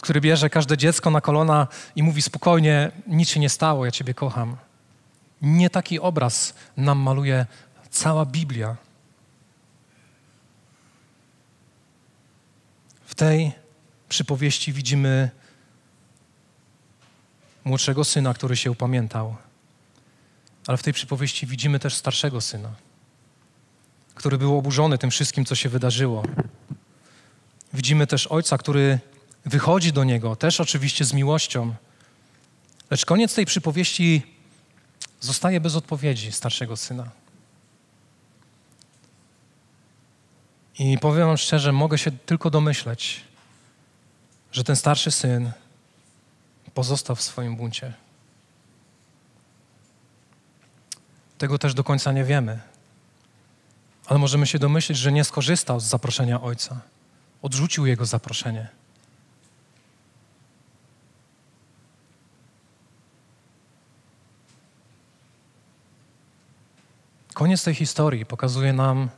który bierze każde dziecko na kolana i mówi spokojnie, nic się nie stało, ja Ciebie kocham. Nie taki obraz nam maluje cała Biblia. W tej przypowieści widzimy młodszego syna, który się upamiętał. Ale w tej przypowieści widzimy też starszego syna, który był oburzony tym wszystkim, co się wydarzyło. Widzimy też ojca, który wychodzi do niego, też oczywiście z miłością. Lecz koniec tej przypowieści zostaje bez odpowiedzi starszego syna. I powiem Wam szczerze, mogę się tylko domyśleć, że ten starszy syn pozostał w swoim buncie. Tego też do końca nie wiemy. Ale możemy się domyślić, że nie skorzystał z zaproszenia ojca. Odrzucił jego zaproszenie. Koniec tej historii pokazuje nam,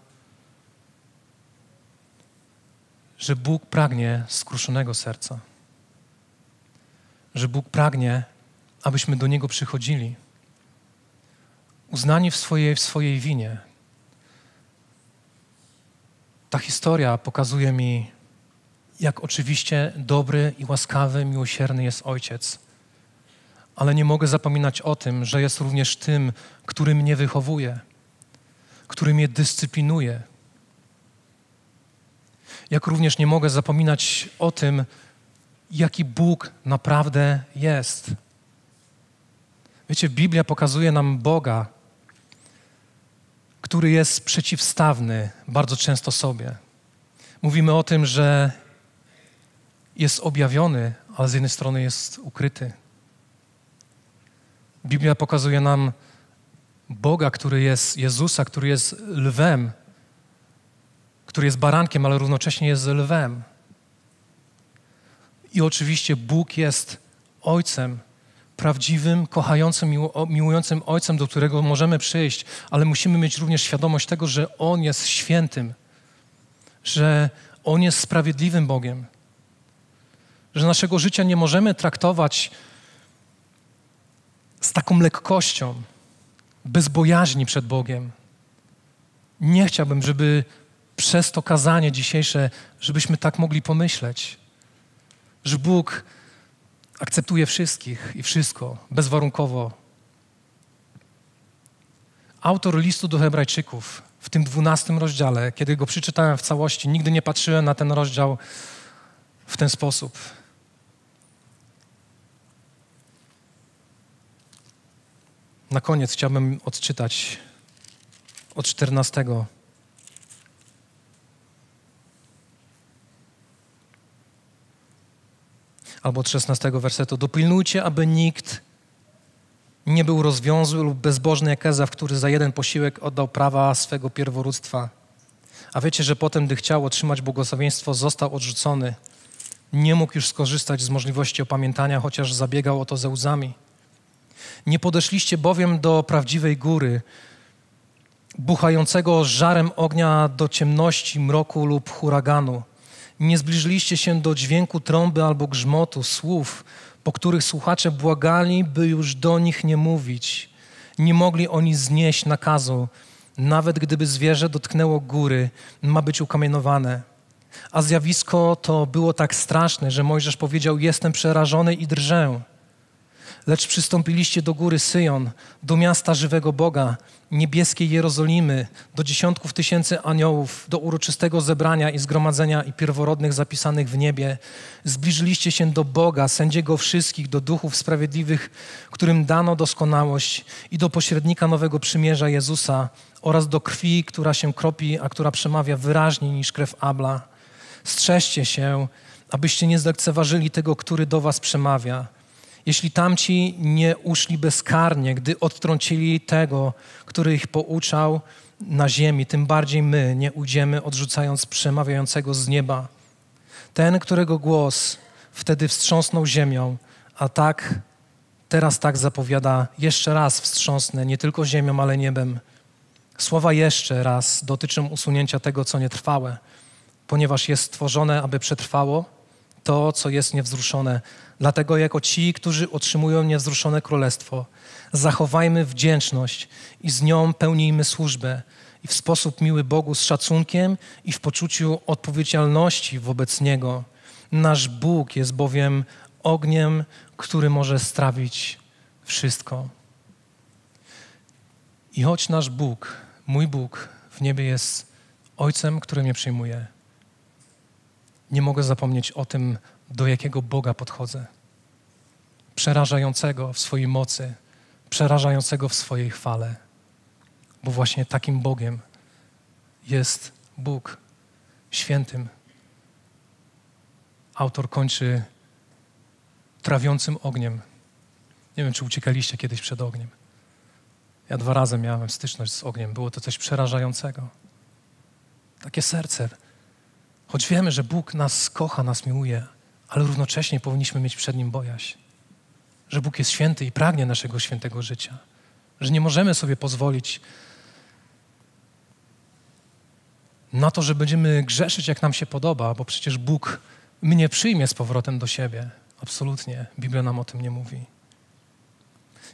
że Bóg pragnie skruszonego serca, że Bóg pragnie, abyśmy do Niego przychodzili, uznanie w swojej, w swojej winie. Ta historia pokazuje mi, jak oczywiście dobry i łaskawy, miłosierny jest Ojciec, ale nie mogę zapominać o tym, że jest również tym, który mnie wychowuje, który mnie dyscyplinuje. Jak również nie mogę zapominać o tym, jaki Bóg naprawdę jest. Wiecie, Biblia pokazuje nam Boga, który jest przeciwstawny bardzo często sobie. Mówimy o tym, że jest objawiony, ale z jednej strony jest ukryty. Biblia pokazuje nam Boga, który jest Jezusa, który jest lwem, który jest barankiem, ale równocześnie jest lwem. I oczywiście Bóg jest Ojcem, prawdziwym, kochającym, miłującym Ojcem, do którego możemy przyjść, ale musimy mieć również świadomość tego, że On jest świętym, że On jest sprawiedliwym Bogiem, że naszego życia nie możemy traktować z taką lekkością, bez bojaźni przed Bogiem. Nie chciałbym, żeby przez to kazanie dzisiejsze, żebyśmy tak mogli pomyśleć, że Bóg akceptuje wszystkich i wszystko bezwarunkowo. Autor listu do Hebrajczyków w tym dwunastym rozdziale, kiedy go przeczytałem w całości, nigdy nie patrzyłem na ten rozdział w ten sposób. Na koniec chciałbym odczytać od czternastego. albo od 16 wersetu. Dopilnujcie, aby nikt nie był rozwiązły lub bezbożny jak w który za jeden posiłek oddał prawa swego pierworództwa. A wiecie, że potem, gdy chciał otrzymać błogosławieństwo, został odrzucony. Nie mógł już skorzystać z możliwości opamiętania, chociaż zabiegał o to ze łzami. Nie podeszliście bowiem do prawdziwej góry, buchającego żarem ognia do ciemności, mroku lub huraganu – nie zbliżyliście się do dźwięku trąby albo grzmotu, słów, po których słuchacze błagali, by już do nich nie mówić. Nie mogli oni znieść nakazu, nawet gdyby zwierzę dotknęło góry, ma być ukamienowane. A zjawisko to było tak straszne, że Mojżesz powiedział: Jestem przerażony i drżę lecz przystąpiliście do góry Syjon, do miasta żywego Boga, niebieskiej Jerozolimy, do dziesiątków tysięcy aniołów, do uroczystego zebrania i zgromadzenia i pierworodnych zapisanych w niebie. Zbliżyliście się do Boga, sędziego wszystkich, do duchów sprawiedliwych, którym dano doskonałość i do pośrednika nowego przymierza Jezusa oraz do krwi, która się kropi, a która przemawia wyraźniej niż krew Abla. Strzeżcie się, abyście nie zlekceważyli tego, który do was przemawia – jeśli tamci nie uszli bezkarnie, gdy odtrącili tego, który ich pouczał na ziemi, tym bardziej my nie ujdziemy, odrzucając przemawiającego z nieba. Ten, którego głos wtedy wstrząsnął ziemią, a tak teraz tak zapowiada, jeszcze raz wstrząsnę nie tylko ziemią, ale niebem. Słowa jeszcze raz dotyczą usunięcia tego, co nietrwałe, ponieważ jest stworzone, aby przetrwało to, co jest niewzruszone, Dlatego jako ci, którzy otrzymują niewzruszone królestwo, zachowajmy wdzięczność i z nią pełnijmy służbę i w sposób miły Bogu z szacunkiem i w poczuciu odpowiedzialności wobec Niego. Nasz Bóg jest bowiem ogniem, który może strawić wszystko. I choć nasz Bóg, mój Bóg w niebie jest Ojcem, który mnie przyjmuje, nie mogę zapomnieć o tym, do jakiego Boga podchodzę. Przerażającego w swojej mocy, przerażającego w swojej chwale. Bo właśnie takim Bogiem jest Bóg świętym. Autor kończy trawiącym ogniem. Nie wiem, czy uciekaliście kiedyś przed ogniem. Ja dwa razy miałem styczność z ogniem. Było to coś przerażającego. Takie serce. Choć wiemy, że Bóg nas kocha, nas miłuje, ale równocześnie powinniśmy mieć przed Nim bojaźń, że Bóg jest święty i pragnie naszego świętego życia, że nie możemy sobie pozwolić na to, że będziemy grzeszyć, jak nam się podoba, bo przecież Bóg mnie przyjmie z powrotem do siebie. Absolutnie. Biblia nam o tym nie mówi.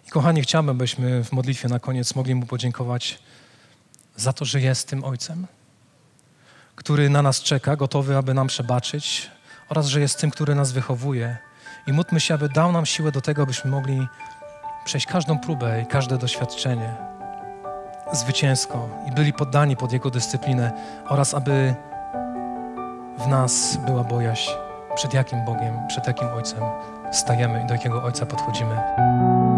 I kochani, chciałbym, byśmy w modlitwie na koniec mogli Mu podziękować za to, że jest tym Ojcem, który na nas czeka, gotowy, aby nam przebaczyć, oraz że jest tym, który nas wychowuje. I módlmy się, aby dał nam siłę do tego, abyśmy mogli przejść każdą próbę i każde doświadczenie zwycięsko i byli poddani pod Jego dyscyplinę oraz aby w nas była bojaźń, przed jakim Bogiem, przed jakim Ojcem stajemy i do jakiego Ojca podchodzimy.